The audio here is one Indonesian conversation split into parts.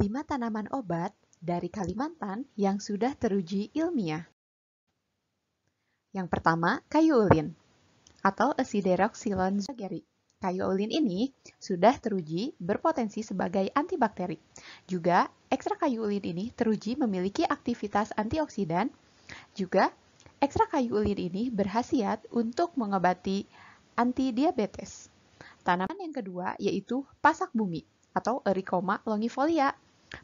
5 tanaman obat dari Kalimantan yang sudah teruji ilmiah. Yang pertama, kayu ulin atau Acideroxylon zagari. Kayu ulin ini sudah teruji berpotensi sebagai antibakteri. Juga, ekstrak kayu ulin ini teruji memiliki aktivitas antioksidan. Juga, ekstrak kayu ulin ini berhasiat untuk mengobati anti diabetes. Tanaman yang kedua yaitu pasak bumi atau Erikoma longifolia.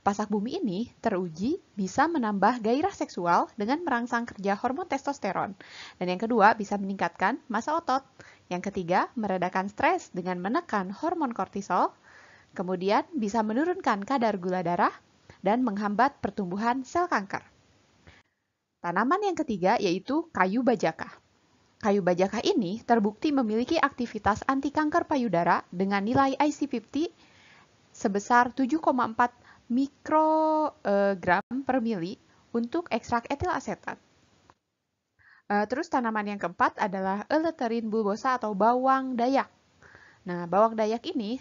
Pasak bumi ini teruji bisa menambah gairah seksual dengan merangsang kerja hormon testosteron. Dan yang kedua, bisa meningkatkan massa otot. Yang ketiga, meredakan stres dengan menekan hormon kortisol. Kemudian, bisa menurunkan kadar gula darah dan menghambat pertumbuhan sel kanker. Tanaman yang ketiga yaitu kayu bajaka. Kayu bajaka ini terbukti memiliki aktivitas anti kanker payudara dengan nilai IC50 sebesar 7,4 mikrogram per mili untuk ekstrak etil asetat. Eh, terus tanaman yang keempat adalah Eleterin bulbosa atau bawang dayak. Nah, bawang dayak ini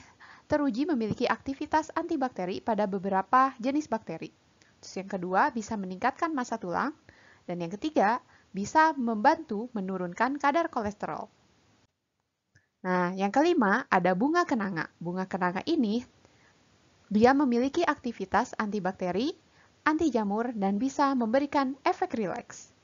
teruji memiliki aktivitas antibakteri pada beberapa jenis bakteri. Terus yang kedua, bisa meningkatkan masa tulang. Dan yang ketiga, bisa membantu menurunkan kadar kolesterol. Nah, yang kelima ada bunga kenanga. Bunga kenanga ini dia memiliki aktivitas antibakteri, anti jamur, dan bisa memberikan efek rileks.